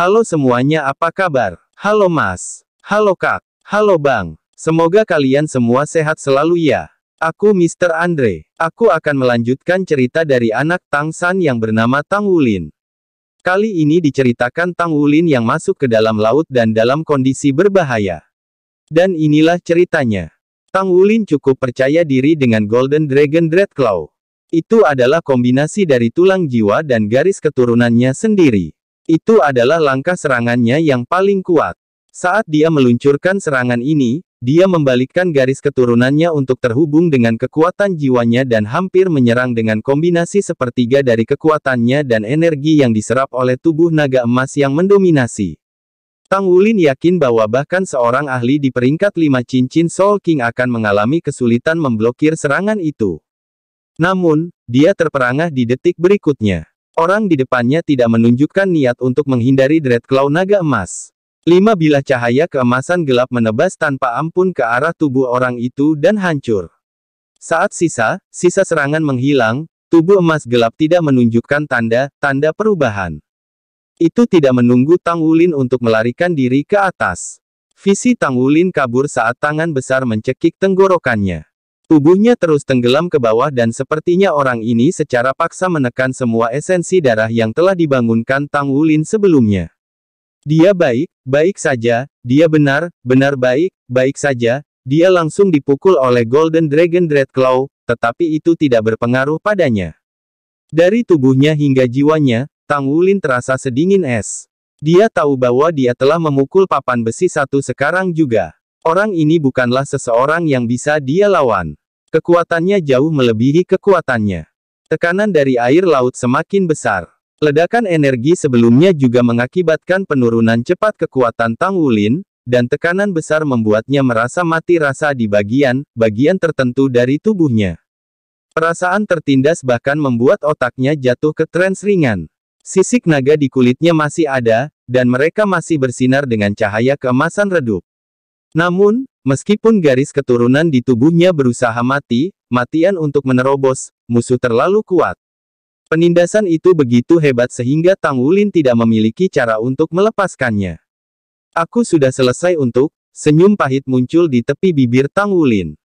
Halo semuanya apa kabar? Halo Mas. Halo Kak. Halo Bang. Semoga kalian semua sehat selalu ya. Aku Mr. Andre. Aku akan melanjutkan cerita dari anak Tang San yang bernama Tang Wulin. Kali ini diceritakan Tang Wulin yang masuk ke dalam laut dan dalam kondisi berbahaya. Dan inilah ceritanya. Tang Wulin cukup percaya diri dengan Golden Dragon Dreadclaw. Itu adalah kombinasi dari tulang jiwa dan garis keturunannya sendiri. Itu adalah langkah serangannya yang paling kuat. Saat dia meluncurkan serangan ini, dia membalikkan garis keturunannya untuk terhubung dengan kekuatan jiwanya dan hampir menyerang dengan kombinasi sepertiga dari kekuatannya dan energi yang diserap oleh tubuh naga emas yang mendominasi. Tang Wulin yakin bahwa bahkan seorang ahli di peringkat lima cincin Soul King akan mengalami kesulitan memblokir serangan itu. Namun, dia terperangah di detik berikutnya. Orang di depannya tidak menunjukkan niat untuk menghindari dread Dreadclaw naga emas. Lima bilah cahaya keemasan gelap menebas tanpa ampun ke arah tubuh orang itu dan hancur. Saat sisa, sisa serangan menghilang, tubuh emas gelap tidak menunjukkan tanda-tanda perubahan. Itu tidak menunggu Tang Wulin untuk melarikan diri ke atas. Visi Tang Wulin kabur saat tangan besar mencekik tenggorokannya. Tubuhnya terus tenggelam ke bawah dan sepertinya orang ini secara paksa menekan semua esensi darah yang telah dibangunkan Tang Wulin sebelumnya. Dia baik, baik saja, dia benar, benar baik, baik saja, dia langsung dipukul oleh Golden Dragon Dreadclaw, tetapi itu tidak berpengaruh padanya. Dari tubuhnya hingga jiwanya, Tang Wulin terasa sedingin es. Dia tahu bahwa dia telah memukul papan besi satu sekarang juga. Orang ini bukanlah seseorang yang bisa dia lawan. Kekuatannya jauh melebihi kekuatannya. Tekanan dari air laut semakin besar. Ledakan energi sebelumnya juga mengakibatkan penurunan cepat kekuatan Tang Wulin, dan tekanan besar membuatnya merasa mati rasa di bagian, bagian tertentu dari tubuhnya. Perasaan tertindas bahkan membuat otaknya jatuh ke trans ringan. Sisik naga di kulitnya masih ada, dan mereka masih bersinar dengan cahaya keemasan redup. Namun, meskipun garis keturunan di tubuhnya berusaha mati, matian untuk menerobos, musuh terlalu kuat. Penindasan itu begitu hebat sehingga Tang Wulin tidak memiliki cara untuk melepaskannya. Aku sudah selesai untuk, senyum pahit muncul di tepi bibir Tang Wulin.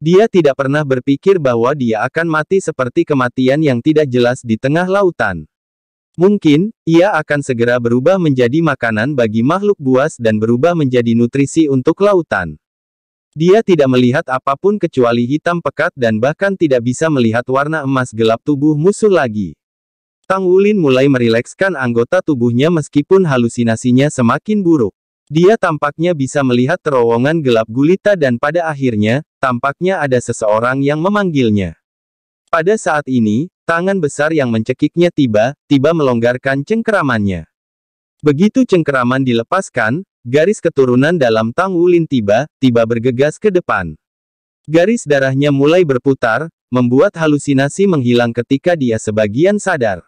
Dia tidak pernah berpikir bahwa dia akan mati seperti kematian yang tidak jelas di tengah lautan. Mungkin, ia akan segera berubah menjadi makanan bagi makhluk buas dan berubah menjadi nutrisi untuk lautan. Dia tidak melihat apapun kecuali hitam pekat dan bahkan tidak bisa melihat warna emas gelap tubuh musuh lagi. Tang Wulin mulai merilekskan anggota tubuhnya meskipun halusinasinya semakin buruk. Dia tampaknya bisa melihat terowongan gelap gulita dan pada akhirnya, tampaknya ada seseorang yang memanggilnya. Pada saat ini, Tangan besar yang mencekiknya tiba-tiba melonggarkan cengkeramannya. Begitu cengkeraman dilepaskan, garis keturunan dalam Tang Wulin tiba-tiba bergegas ke depan. Garis darahnya mulai berputar, membuat halusinasi menghilang ketika dia sebagian sadar.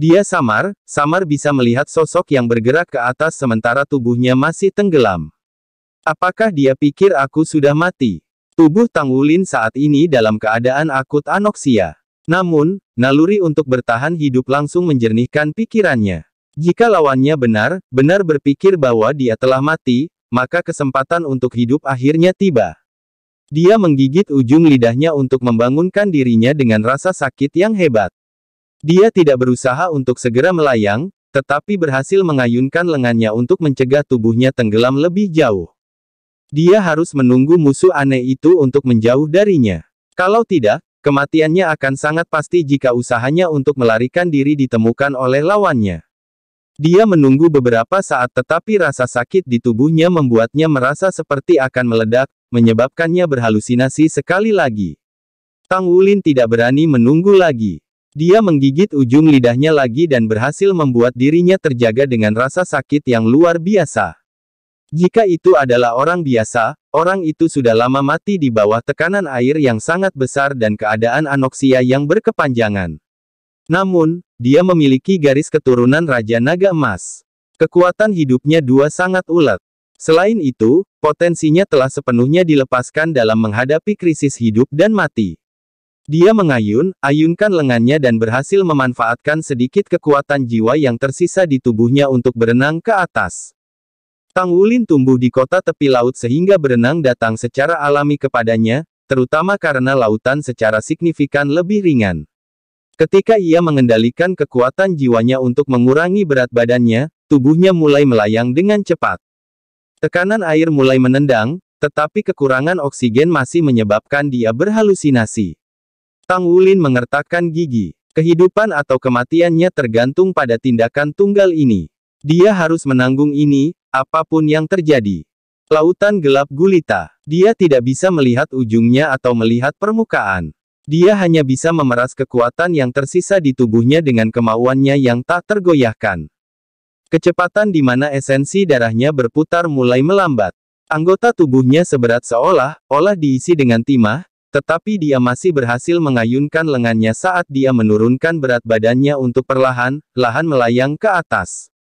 Dia samar, samar bisa melihat sosok yang bergerak ke atas sementara tubuhnya masih tenggelam. Apakah dia pikir aku sudah mati? Tubuh Tang Wulin saat ini dalam keadaan akut anoksia. Namun, naluri untuk bertahan hidup langsung menjernihkan pikirannya. Jika lawannya benar, benar berpikir bahwa dia telah mati, maka kesempatan untuk hidup akhirnya tiba. Dia menggigit ujung lidahnya untuk membangunkan dirinya dengan rasa sakit yang hebat. Dia tidak berusaha untuk segera melayang, tetapi berhasil mengayunkan lengannya untuk mencegah tubuhnya tenggelam lebih jauh. Dia harus menunggu musuh aneh itu untuk menjauh darinya. Kalau tidak, Kematiannya akan sangat pasti jika usahanya untuk melarikan diri ditemukan oleh lawannya. Dia menunggu beberapa saat tetapi rasa sakit di tubuhnya membuatnya merasa seperti akan meledak, menyebabkannya berhalusinasi sekali lagi. Tang Wulin tidak berani menunggu lagi. Dia menggigit ujung lidahnya lagi dan berhasil membuat dirinya terjaga dengan rasa sakit yang luar biasa. Jika itu adalah orang biasa, orang itu sudah lama mati di bawah tekanan air yang sangat besar dan keadaan anoksia yang berkepanjangan. Namun, dia memiliki garis keturunan Raja Naga Emas. Kekuatan hidupnya dua sangat ulet. Selain itu, potensinya telah sepenuhnya dilepaskan dalam menghadapi krisis hidup dan mati. Dia mengayun, ayunkan lengannya dan berhasil memanfaatkan sedikit kekuatan jiwa yang tersisa di tubuhnya untuk berenang ke atas. Tang Wulin tumbuh di kota tepi laut sehingga berenang datang secara alami kepadanya, terutama karena lautan secara signifikan lebih ringan. Ketika ia mengendalikan kekuatan jiwanya untuk mengurangi berat badannya, tubuhnya mulai melayang dengan cepat. Tekanan air mulai menendang, tetapi kekurangan oksigen masih menyebabkan dia berhalusinasi. Tang Wulin mengertakkan gigi. Kehidupan atau kematiannya tergantung pada tindakan tunggal ini. Dia harus menanggung ini, Apapun yang terjadi. Lautan gelap gulita. Dia tidak bisa melihat ujungnya atau melihat permukaan. Dia hanya bisa memeras kekuatan yang tersisa di tubuhnya dengan kemauannya yang tak tergoyahkan. Kecepatan di mana esensi darahnya berputar mulai melambat. Anggota tubuhnya seberat seolah, olah diisi dengan timah, tetapi dia masih berhasil mengayunkan lengannya saat dia menurunkan berat badannya untuk perlahan, lahan melayang ke atas.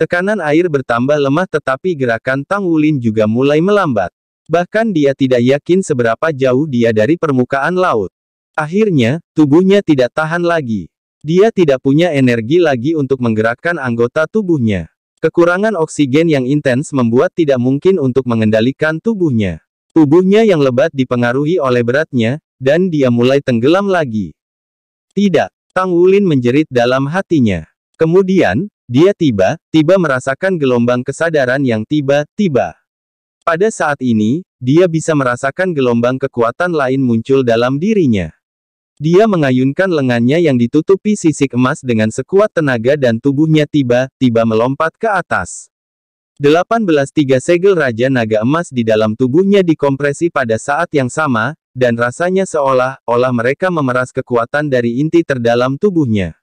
Tekanan air bertambah lemah tetapi gerakan Tang Wulin juga mulai melambat. Bahkan dia tidak yakin seberapa jauh dia dari permukaan laut. Akhirnya, tubuhnya tidak tahan lagi. Dia tidak punya energi lagi untuk menggerakkan anggota tubuhnya. Kekurangan oksigen yang intens membuat tidak mungkin untuk mengendalikan tubuhnya. Tubuhnya yang lebat dipengaruhi oleh beratnya, dan dia mulai tenggelam lagi. Tidak, Tang Wulin menjerit dalam hatinya. Kemudian, dia tiba-tiba merasakan gelombang kesadaran yang tiba-tiba. Pada saat ini, dia bisa merasakan gelombang kekuatan lain muncul dalam dirinya. Dia mengayunkan lengannya yang ditutupi sisik emas dengan sekuat tenaga dan tubuhnya tiba-tiba melompat ke atas. 18 tiga segel Raja Naga Emas di dalam tubuhnya dikompresi pada saat yang sama, dan rasanya seolah-olah mereka memeras kekuatan dari inti terdalam tubuhnya.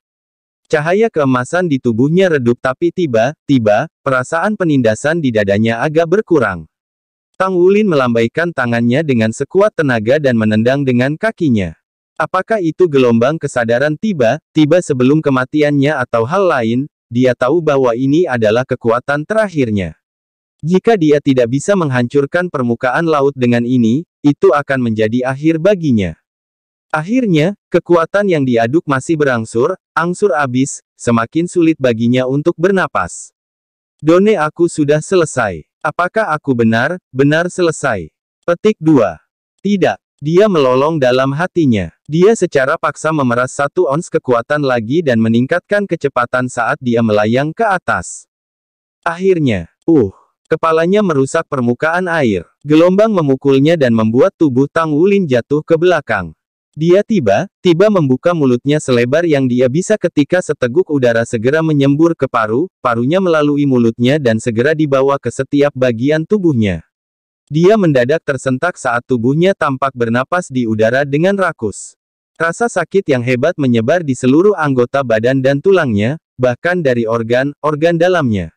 Cahaya keemasan di tubuhnya redup tapi tiba-tiba, perasaan penindasan di dadanya agak berkurang. Tang Wulin melambaikan tangannya dengan sekuat tenaga dan menendang dengan kakinya. Apakah itu gelombang kesadaran tiba-tiba sebelum kematiannya atau hal lain, dia tahu bahwa ini adalah kekuatan terakhirnya. Jika dia tidak bisa menghancurkan permukaan laut dengan ini, itu akan menjadi akhir baginya. Akhirnya, kekuatan yang diaduk masih berangsur, angsur abis, semakin sulit baginya untuk bernapas. Done aku sudah selesai. Apakah aku benar, benar selesai? Petik 2. Tidak. Dia melolong dalam hatinya. Dia secara paksa memeras satu ons kekuatan lagi dan meningkatkan kecepatan saat dia melayang ke atas. Akhirnya, uh, kepalanya merusak permukaan air. Gelombang memukulnya dan membuat tubuh Tang Wulin jatuh ke belakang. Dia tiba, tiba membuka mulutnya selebar yang dia bisa ketika seteguk udara segera menyembur ke paru, parunya melalui mulutnya dan segera dibawa ke setiap bagian tubuhnya. Dia mendadak tersentak saat tubuhnya tampak bernapas di udara dengan rakus. Rasa sakit yang hebat menyebar di seluruh anggota badan dan tulangnya, bahkan dari organ-organ dalamnya.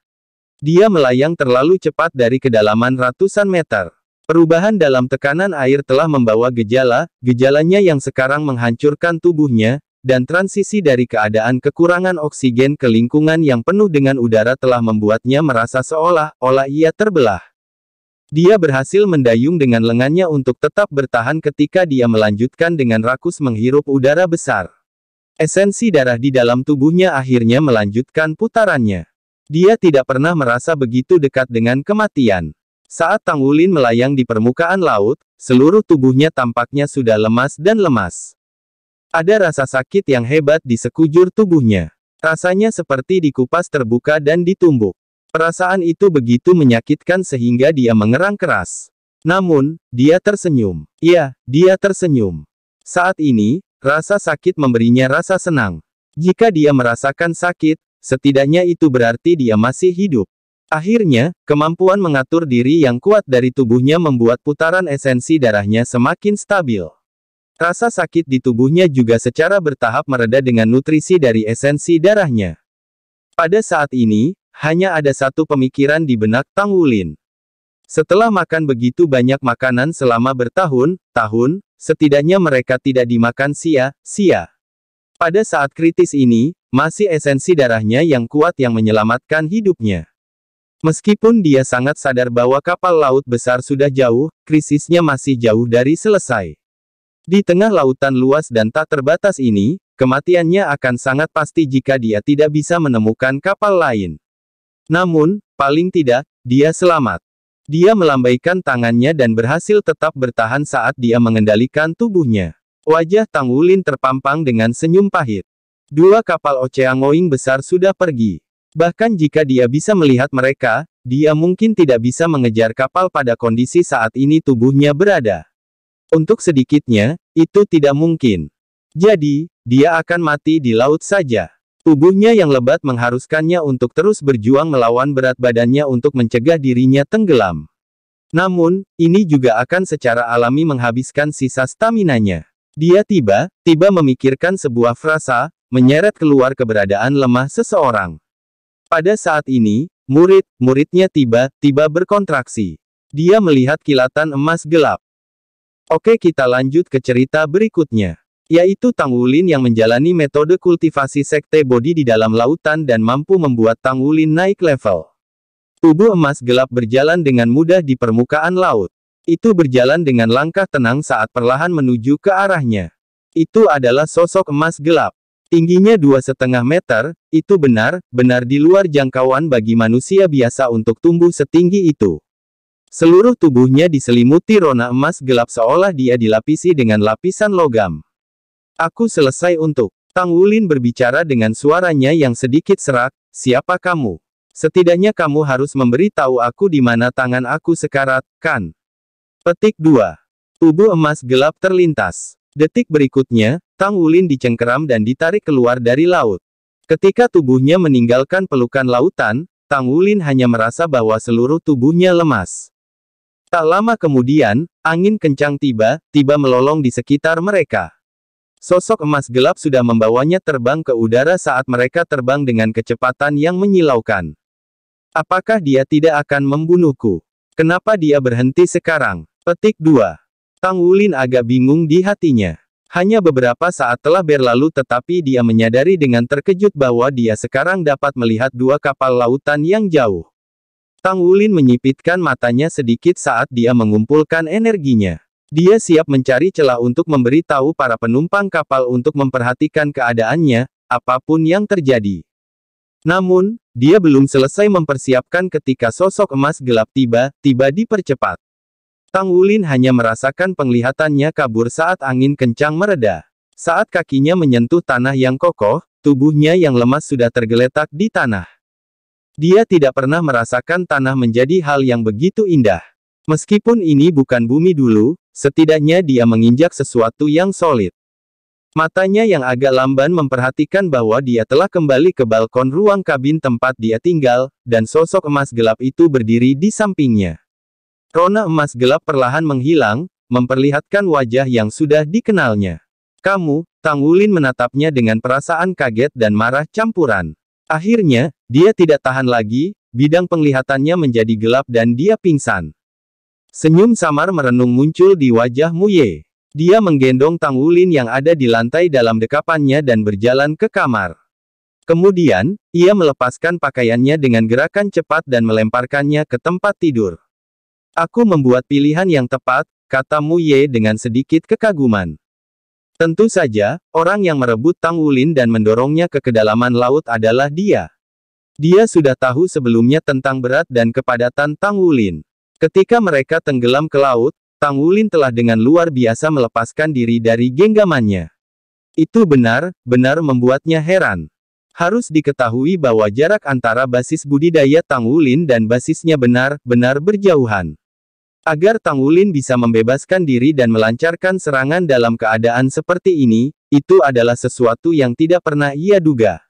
Dia melayang terlalu cepat dari kedalaman ratusan meter. Perubahan dalam tekanan air telah membawa gejala, gejalanya yang sekarang menghancurkan tubuhnya, dan transisi dari keadaan kekurangan oksigen ke lingkungan yang penuh dengan udara telah membuatnya merasa seolah-olah ia terbelah. Dia berhasil mendayung dengan lengannya untuk tetap bertahan ketika dia melanjutkan dengan rakus menghirup udara besar. Esensi darah di dalam tubuhnya akhirnya melanjutkan putarannya. Dia tidak pernah merasa begitu dekat dengan kematian. Saat Tang Wulin melayang di permukaan laut, seluruh tubuhnya tampaknya sudah lemas dan lemas. Ada rasa sakit yang hebat di sekujur tubuhnya. Rasanya seperti dikupas terbuka dan ditumbuk. Perasaan itu begitu menyakitkan sehingga dia mengerang keras. Namun, dia tersenyum. Ya, dia tersenyum. Saat ini, rasa sakit memberinya rasa senang. Jika dia merasakan sakit, setidaknya itu berarti dia masih hidup. Akhirnya, kemampuan mengatur diri yang kuat dari tubuhnya membuat putaran esensi darahnya semakin stabil. Rasa sakit di tubuhnya juga secara bertahap mereda dengan nutrisi dari esensi darahnya. Pada saat ini, hanya ada satu pemikiran di benak Tang Wulin. Setelah makan begitu banyak makanan selama bertahun-tahun, setidaknya mereka tidak dimakan sia-sia. Pada saat kritis ini, masih esensi darahnya yang kuat yang menyelamatkan hidupnya. Meskipun dia sangat sadar bahwa kapal laut besar sudah jauh, krisisnya masih jauh dari selesai. Di tengah lautan luas dan tak terbatas ini, kematiannya akan sangat pasti jika dia tidak bisa menemukan kapal lain. Namun, paling tidak, dia selamat. Dia melambaikan tangannya dan berhasil tetap bertahan saat dia mengendalikan tubuhnya. Wajah Tang Wulin terpampang dengan senyum pahit. Dua kapal Oceangoing besar sudah pergi. Bahkan jika dia bisa melihat mereka, dia mungkin tidak bisa mengejar kapal pada kondisi saat ini tubuhnya berada. Untuk sedikitnya, itu tidak mungkin. Jadi, dia akan mati di laut saja. Tubuhnya yang lebat mengharuskannya untuk terus berjuang melawan berat badannya untuk mencegah dirinya tenggelam. Namun, ini juga akan secara alami menghabiskan sisa staminanya. Dia tiba-tiba memikirkan sebuah frasa, menyeret keluar keberadaan lemah seseorang. Pada saat ini, murid-muridnya tiba-tiba berkontraksi. Dia melihat kilatan emas gelap. Oke kita lanjut ke cerita berikutnya. Yaitu Tang Wulin yang menjalani metode kultivasi sekte bodi di dalam lautan dan mampu membuat Tang Wulin naik level. Tubuh emas gelap berjalan dengan mudah di permukaan laut. Itu berjalan dengan langkah tenang saat perlahan menuju ke arahnya. Itu adalah sosok emas gelap. Tingginya dua setengah meter, itu benar, benar di luar jangkauan bagi manusia biasa untuk tumbuh setinggi itu. Seluruh tubuhnya diselimuti rona emas gelap seolah dia dilapisi dengan lapisan logam. Aku selesai untuk. Tang Wulin berbicara dengan suaranya yang sedikit serak, siapa kamu? Setidaknya kamu harus memberi tahu aku di mana tangan aku sekarat, kan? Petik 2. Tubuh emas gelap terlintas. Detik berikutnya, Tang Wulin dicengkeram dan ditarik keluar dari laut. Ketika tubuhnya meninggalkan pelukan lautan, Tang Wulin hanya merasa bahwa seluruh tubuhnya lemas. Tak lama kemudian, angin kencang tiba, tiba melolong di sekitar mereka. Sosok emas gelap sudah membawanya terbang ke udara saat mereka terbang dengan kecepatan yang menyilaukan. Apakah dia tidak akan membunuhku? Kenapa dia berhenti sekarang? Petik 2. Tang Wulin agak bingung di hatinya. Hanya beberapa saat telah berlalu tetapi dia menyadari dengan terkejut bahwa dia sekarang dapat melihat dua kapal lautan yang jauh. Tang Wulin menyipitkan matanya sedikit saat dia mengumpulkan energinya. Dia siap mencari celah untuk memberi tahu para penumpang kapal untuk memperhatikan keadaannya, apapun yang terjadi. Namun, dia belum selesai mempersiapkan ketika sosok emas gelap tiba-tiba dipercepat. Tang Wulin hanya merasakan penglihatannya kabur saat angin kencang mereda. Saat kakinya menyentuh tanah yang kokoh, tubuhnya yang lemas sudah tergeletak di tanah. Dia tidak pernah merasakan tanah menjadi hal yang begitu indah. Meskipun ini bukan bumi dulu, setidaknya dia menginjak sesuatu yang solid. Matanya yang agak lamban memperhatikan bahwa dia telah kembali ke balkon ruang kabin tempat dia tinggal, dan sosok emas gelap itu berdiri di sampingnya. Rona emas gelap perlahan menghilang, memperlihatkan wajah yang sudah dikenalnya. Kamu, Tang Wulin menatapnya dengan perasaan kaget dan marah campuran. Akhirnya, dia tidak tahan lagi, bidang penglihatannya menjadi gelap dan dia pingsan. Senyum samar merenung muncul di wajah Ye. Dia menggendong Tang Wulin yang ada di lantai dalam dekapannya dan berjalan ke kamar. Kemudian, ia melepaskan pakaiannya dengan gerakan cepat dan melemparkannya ke tempat tidur. Aku membuat pilihan yang tepat, kata Mu Ye dengan sedikit kekaguman. Tentu saja, orang yang merebut Tang Wulin dan mendorongnya ke kedalaman laut adalah dia. Dia sudah tahu sebelumnya tentang berat dan kepadatan Tang Wulin. Ketika mereka tenggelam ke laut, Tang Wulin telah dengan luar biasa melepaskan diri dari genggamannya. Itu benar, benar membuatnya heran. Harus diketahui bahwa jarak antara basis budidaya Tang Wulin dan basisnya benar-benar berjauhan. Agar Tang Wulin bisa membebaskan diri dan melancarkan serangan dalam keadaan seperti ini, itu adalah sesuatu yang tidak pernah ia duga.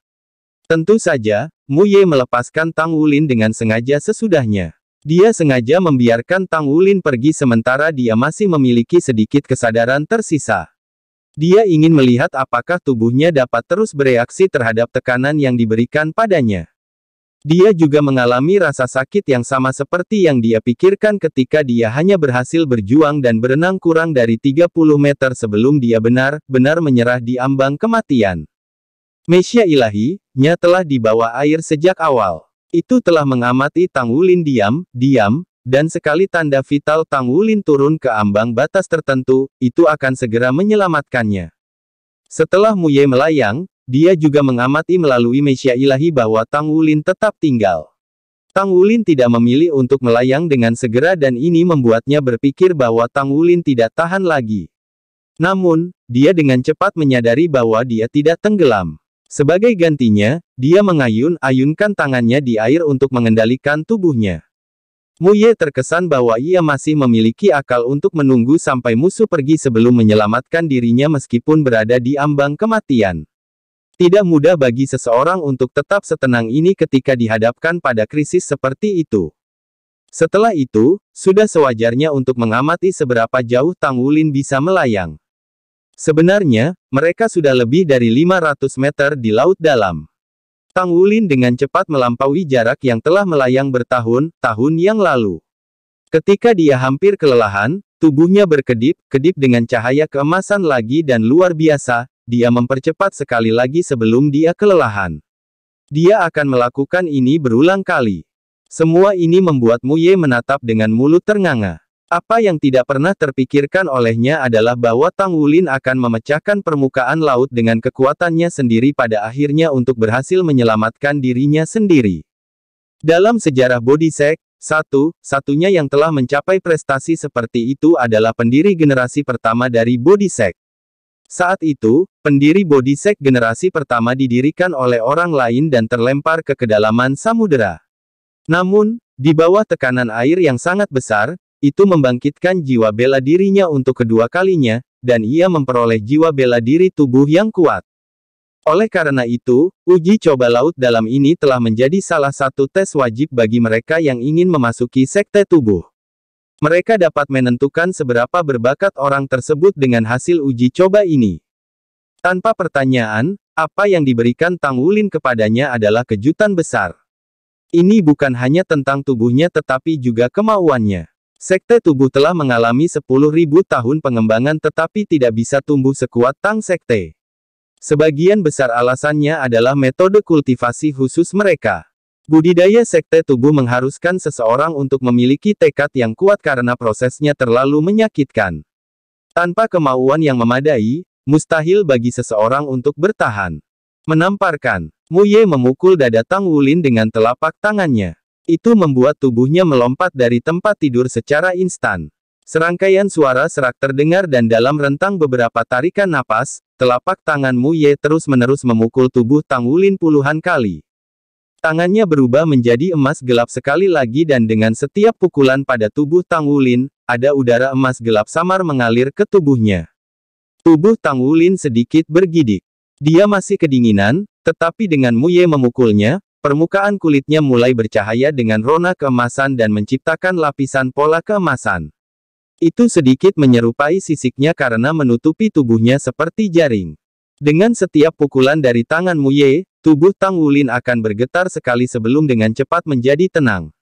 Tentu saja, Mu Ye melepaskan Tang Wulin dengan sengaja sesudahnya. Dia sengaja membiarkan Tang Wulin pergi sementara dia masih memiliki sedikit kesadaran tersisa. Dia ingin melihat apakah tubuhnya dapat terus bereaksi terhadap tekanan yang diberikan padanya. Dia juga mengalami rasa sakit yang sama seperti yang dia pikirkan ketika dia hanya berhasil berjuang dan berenang kurang dari 30 meter sebelum dia benar-benar menyerah di ambang kematian. Mesia ilahi, nya telah dibawa air sejak awal. Itu telah mengamati Tang Wulin diam, diam, dan sekali tanda vital Tang Wulin turun ke ambang batas tertentu, itu akan segera menyelamatkannya. Setelah Muye melayang, dia juga mengamati melalui Mesia Ilahi bahwa Tang Wulin tetap tinggal. Tang Wulin tidak memilih untuk melayang dengan segera dan ini membuatnya berpikir bahwa Tang Wulin tidak tahan lagi. Namun, dia dengan cepat menyadari bahwa dia tidak tenggelam. Sebagai gantinya, dia mengayun-ayunkan tangannya di air untuk mengendalikan tubuhnya. Muye terkesan bahwa ia masih memiliki akal untuk menunggu sampai musuh pergi sebelum menyelamatkan dirinya meskipun berada di ambang kematian. Tidak mudah bagi seseorang untuk tetap setenang ini ketika dihadapkan pada krisis seperti itu. Setelah itu, sudah sewajarnya untuk mengamati seberapa jauh Tang Wulin bisa melayang. Sebenarnya, mereka sudah lebih dari 500 meter di laut dalam. Tang Wulin dengan cepat melampaui jarak yang telah melayang bertahun-tahun yang lalu. Ketika dia hampir kelelahan, tubuhnya berkedip-kedip dengan cahaya keemasan lagi dan luar biasa, dia mempercepat sekali lagi sebelum dia kelelahan. Dia akan melakukan ini berulang kali. Semua ini membuat Muye menatap dengan mulut ternganga. Apa yang tidak pernah terpikirkan olehnya adalah bahwa Tang Wulin akan memecahkan permukaan laut dengan kekuatannya sendiri pada akhirnya untuk berhasil menyelamatkan dirinya sendiri. Dalam sejarah Bodhisek, satu, satunya yang telah mencapai prestasi seperti itu adalah pendiri generasi pertama dari Bodhisek. Saat itu, pendiri Bodhisek generasi pertama didirikan oleh orang lain dan terlempar ke kedalaman samudera. Namun, di bawah tekanan air yang sangat besar, itu membangkitkan jiwa bela dirinya untuk kedua kalinya, dan ia memperoleh jiwa bela diri tubuh yang kuat. Oleh karena itu, uji coba laut dalam ini telah menjadi salah satu tes wajib bagi mereka yang ingin memasuki sekte tubuh. Mereka dapat menentukan seberapa berbakat orang tersebut dengan hasil uji coba ini. Tanpa pertanyaan, apa yang diberikan Tang Wulin kepadanya adalah kejutan besar. Ini bukan hanya tentang tubuhnya tetapi juga kemauannya. Sekte tubuh telah mengalami 10.000 tahun pengembangan tetapi tidak bisa tumbuh sekuat Tang Sekte. Sebagian besar alasannya adalah metode kultivasi khusus mereka. Budidaya sekte tubuh mengharuskan seseorang untuk memiliki tekad yang kuat karena prosesnya terlalu menyakitkan. Tanpa kemauan yang memadai, mustahil bagi seseorang untuk bertahan. Menamparkan, Muye memukul dada Tang Wulin dengan telapak tangannya. Itu membuat tubuhnya melompat dari tempat tidur secara instan. Serangkaian suara serak terdengar dan dalam rentang beberapa tarikan napas, telapak tangan Mu Ye terus-menerus memukul tubuh Tang Wulin puluhan kali. Tangannya berubah menjadi emas gelap sekali lagi dan dengan setiap pukulan pada tubuh Tang Wulin, ada udara emas gelap samar mengalir ke tubuhnya. Tubuh Tang Wulin sedikit bergidik. Dia masih kedinginan, tetapi dengan Muye memukulnya, permukaan kulitnya mulai bercahaya dengan rona keemasan dan menciptakan lapisan pola keemasan. Itu sedikit menyerupai sisiknya karena menutupi tubuhnya seperti jaring. Dengan setiap pukulan dari tangan Muye, Tubuh Tang Wulin akan bergetar sekali sebelum dengan cepat menjadi tenang.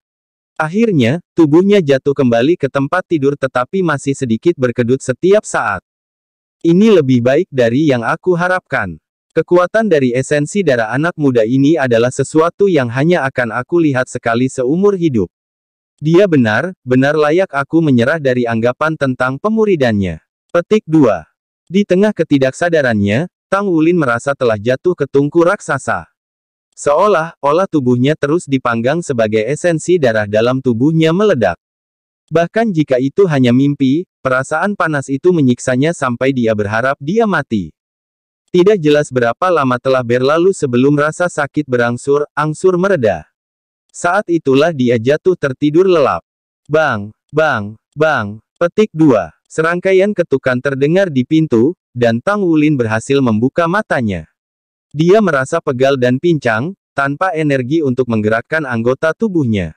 Akhirnya, tubuhnya jatuh kembali ke tempat tidur tetapi masih sedikit berkedut setiap saat. Ini lebih baik dari yang aku harapkan. Kekuatan dari esensi darah anak muda ini adalah sesuatu yang hanya akan aku lihat sekali seumur hidup. Dia benar, benar layak aku menyerah dari anggapan tentang pemuridannya. Petik 2. Di tengah ketidaksadarannya, Tang Ulin merasa telah jatuh ke tungku raksasa. Seolah, olah tubuhnya terus dipanggang sebagai esensi darah dalam tubuhnya meledak. Bahkan jika itu hanya mimpi, perasaan panas itu menyiksanya sampai dia berharap dia mati. Tidak jelas berapa lama telah berlalu sebelum rasa sakit berangsur, angsur mereda. Saat itulah dia jatuh tertidur lelap. Bang, bang, bang, petik dua. Serangkaian ketukan terdengar di pintu, dan Tang Wulin berhasil membuka matanya. Dia merasa pegal dan pincang, tanpa energi untuk menggerakkan anggota tubuhnya.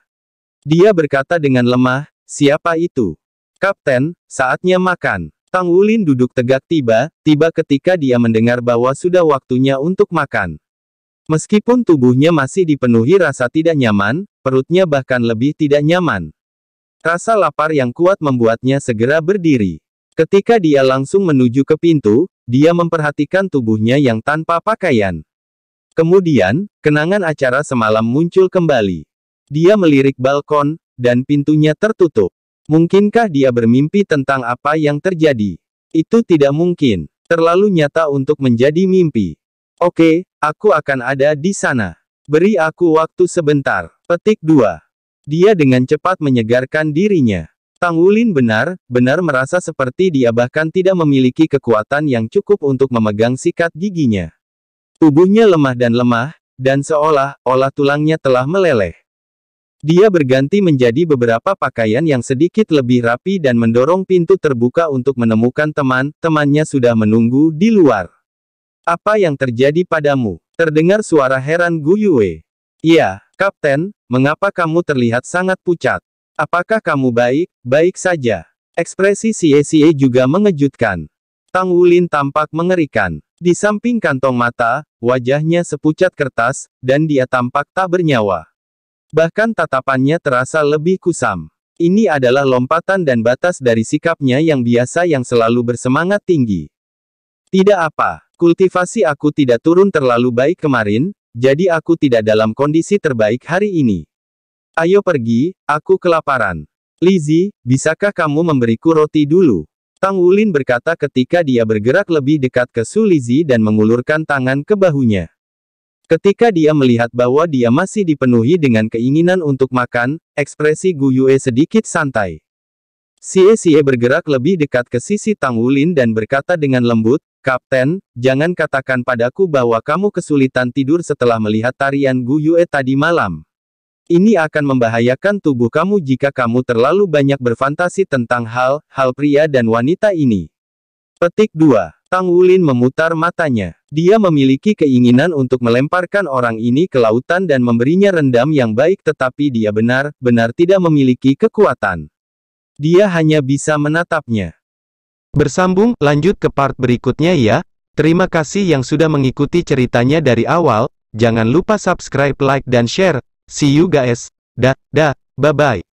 Dia berkata dengan lemah, siapa itu? Kapten, saatnya makan. Tang Wulin duduk tegak tiba, tiba ketika dia mendengar bahwa sudah waktunya untuk makan. Meskipun tubuhnya masih dipenuhi rasa tidak nyaman, perutnya bahkan lebih tidak nyaman. Rasa lapar yang kuat membuatnya segera berdiri. Ketika dia langsung menuju ke pintu, dia memperhatikan tubuhnya yang tanpa pakaian. Kemudian, kenangan acara semalam muncul kembali. Dia melirik balkon, dan pintunya tertutup. Mungkinkah dia bermimpi tentang apa yang terjadi? Itu tidak mungkin. Terlalu nyata untuk menjadi mimpi. Oke, aku akan ada di sana. Beri aku waktu sebentar. Petik 2. Dia dengan cepat menyegarkan dirinya. Tang Wulin benar, benar merasa seperti dia bahkan tidak memiliki kekuatan yang cukup untuk memegang sikat giginya. Tubuhnya lemah dan lemah, dan seolah-olah tulangnya telah meleleh. Dia berganti menjadi beberapa pakaian yang sedikit lebih rapi dan mendorong pintu terbuka untuk menemukan teman, temannya sudah menunggu di luar. Apa yang terjadi padamu? Terdengar suara heran Gu Yue. Iya, Kapten, mengapa kamu terlihat sangat pucat? Apakah kamu baik? Baik saja. Ekspresi Xie Xie juga mengejutkan. Tang Wulin tampak mengerikan. Di samping kantong mata, wajahnya sepucat kertas, dan dia tampak tak bernyawa. Bahkan tatapannya terasa lebih kusam. Ini adalah lompatan dan batas dari sikapnya yang biasa yang selalu bersemangat tinggi. Tidak apa, kultivasi aku tidak turun terlalu baik kemarin, jadi aku tidak dalam kondisi terbaik hari ini. Ayo pergi, aku kelaparan. Lizzie, bisakah kamu memberiku roti dulu? Tang Wulin berkata ketika dia bergerak lebih dekat ke Su Lizzie dan mengulurkan tangan ke bahunya. Ketika dia melihat bahwa dia masih dipenuhi dengan keinginan untuk makan, ekspresi Gu Yue sedikit santai. Xie Xie bergerak lebih dekat ke sisi Tang Wulin dan berkata dengan lembut, Kapten, jangan katakan padaku bahwa kamu kesulitan tidur setelah melihat tarian Gu Yue tadi malam. Ini akan membahayakan tubuh kamu jika kamu terlalu banyak berfantasi tentang hal-hal pria dan wanita ini. Petik 2. Tang Wulin memutar matanya. Dia memiliki keinginan untuk melemparkan orang ini ke lautan dan memberinya rendam yang baik tetapi dia benar, benar tidak memiliki kekuatan. Dia hanya bisa menatapnya. Bersambung, lanjut ke part berikutnya ya. Terima kasih yang sudah mengikuti ceritanya dari awal, jangan lupa subscribe, like, dan share. See you guys. Da, da, bye-bye.